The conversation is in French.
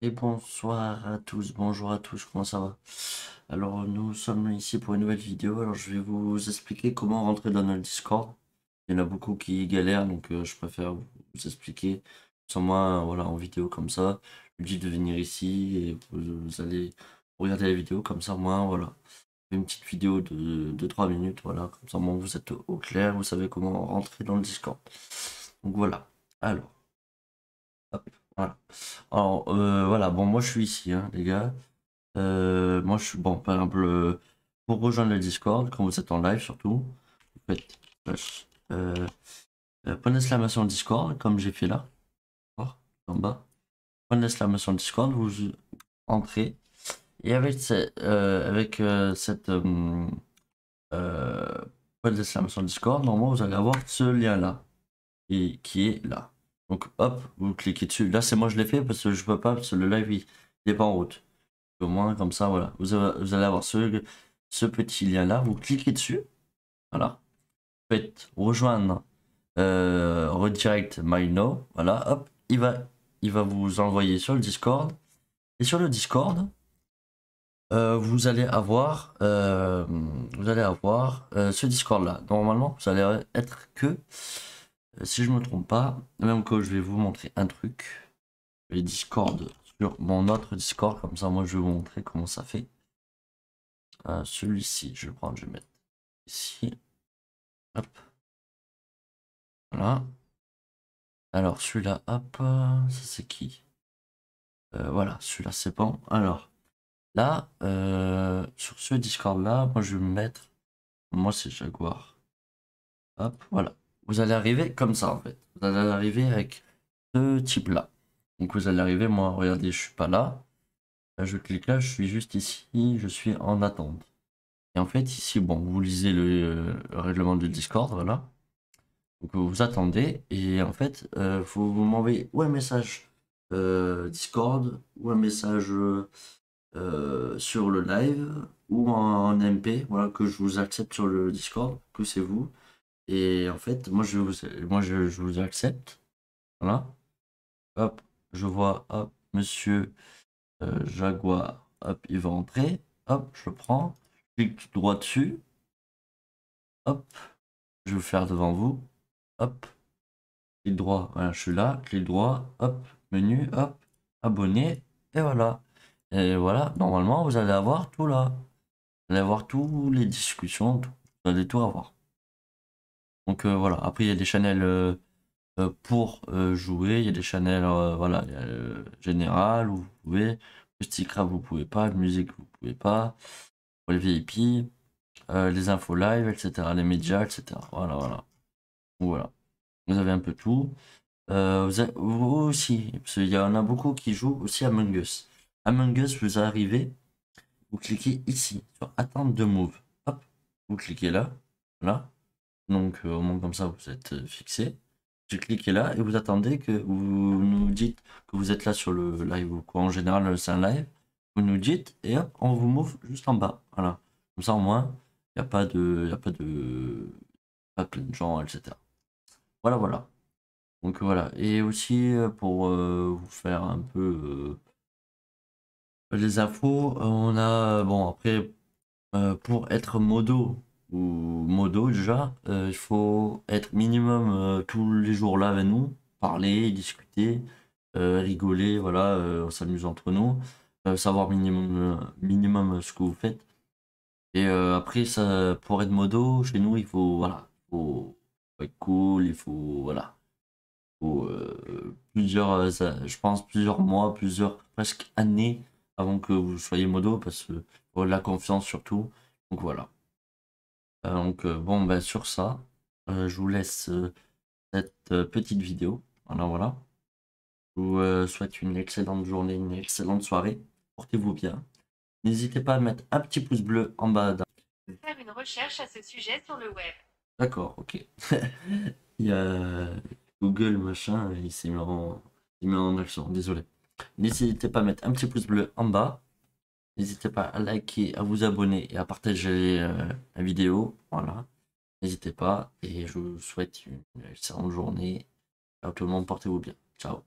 Et bonsoir à tous, bonjour à tous, comment ça va Alors nous sommes ici pour une nouvelle vidéo, alors je vais vous expliquer comment rentrer dans notre Discord. Il y en a beaucoup qui galèrent, donc euh, je préfère vous expliquer sans moi voilà, en vidéo comme ça. Je vous dis de venir ici et vous, vous allez regarder la vidéo comme ça, moi, voilà une petite vidéo de, trois minutes, voilà, comme ça vous êtes au clair, vous savez comment rentrer dans le Discord. Donc voilà, alors, voilà. Euh, voilà, bon, moi je suis ici, hein, les gars. Euh, moi je suis, bon, par exemple, euh, pour rejoindre le Discord, quand vous êtes en live surtout, vous faites euh, point Discord, comme j'ai fait là, en bas, la d'exclamation Discord, vous entrez et avec, euh, avec euh, cette euh, euh de Discord, normalement vous allez avoir ce lien là et, qui est là. Donc hop, vous cliquez dessus. Là c'est moi je l'ai fait parce que je peux pas parce que le live il, n'est pas en route. Au moins comme ça voilà. Vous, allez avoir ce, ce petit lien là, vous cliquez dessus. Voilà. faites rejoindre redirect my now. Voilà, hop, il va il va vous envoyer sur le Discord. Et sur le Discord, euh, vous allez avoir, euh, vous allez avoir euh, ce Discord là. Normalement, vous allez être que, si je me trompe pas, même que je vais vous montrer un truc, les Discord sur mon autre Discord, comme ça moi je vais vous montrer comment ça fait. Celui-ci, je vais prendre, je vais mettre ici. Hop. Voilà. Alors celui-là, hop, ça c'est qui Voilà, celui-là c'est bon. Alors. Là, euh, sur ce Discord-là, moi je vais me mettre... Moi c'est Jaguar. Hop, voilà. Vous allez arriver comme ça en fait. Vous allez arriver avec ce type-là. Donc vous allez arriver, moi regardez, je suis pas là. je clique là, je suis juste ici, je suis en attente. Et en fait ici, bon, vous lisez le, euh, règlement du Discord, voilà. vous attendez et en fait, euh, vous m'envoyez ou un message Discord ou un message euh, sur le live ou en MP, voilà, que je vous accepte sur le Discord, que c'est vous. Et en fait, moi je vous, moi je, vous accepte. Voilà. Hop, je vois, hop, monsieur euh, Jaguar, hop, il va entrer. Hop, je prends, je clique droit dessus. Hop, je vais faire devant vous. Hop, clic droit, voilà, je suis là, clic droit, hop, menu, hop, abonné, et voilà. Et voilà, normalement, vous allez avoir tout là. Vous allez avoir toutes les discussions, tout. vous allez tout avoir. Donc euh, voilà, après il y a des channels euh, euh, pour jouer, il y a des channels voilà, général où vous pouvez, le sticker vous pouvez pas, la musique vous pouvez pas, pour les VIP, les infos live, etc., les médias, etc. Voilà, voilà. Voilà. Vous avez un peu tout. vous, aussi, parce qu'il y en a beaucoup qui jouent aussi à Us. Among Us vous arrivez, vous cliquez ici sur attendre de move. Hop, vous cliquez là, là. Donc euh, au moins comme ça vous êtes euh, fixé. je cliquez là et vous attendez que vous nous dites que vous êtes là sur le live ou quoi. En général c'est un live. Vous nous dites et hop on vous move juste en bas. Voilà. Comme ça au moins il n'y a pas de, y a pas de, pas plein de gens etc. Voilà voilà. Donc voilà. Et aussi euh, pour vous faire un peu les infos, euh, on a, euh, bon après, euh, pour être modo ou modo déjà, il faut être minimum tous les jours là avec nous, parler, discuter, rigoler, voilà, on s'amuse entre nous, savoir minimum, minimum ce que vous faites. Et après, ça, pour être modo, chez nous, il faut, voilà, il être cool, il faut, voilà, faut, plusieurs, je pense, plusieurs mois, plusieurs, presque années avant que vous soyez modo, parce que oh, la confiance surtout. Donc voilà. Euh, donc euh, bon, ben, sur ça, euh, je vous laisse cette petite vidéo. Voilà, voilà. Je vous souhaite une excellente journée, une excellente soirée. Portez-vous bien. N'hésitez pas à mettre un petit pouce bleu en bas. Faire une recherche à ce sujet sur le web. D'accord, ok. il y a Google, machin, il s'est mis en, il s'est mis en action, désolé. N'hésitez pas à mettre un petit pouce bleu en bas. N'hésitez pas à liker, à vous abonner et à partager euh, la vidéo. Voilà. N'hésitez pas et je vous souhaite une excellente journée. à tout le monde, portez-vous bien. Ciao.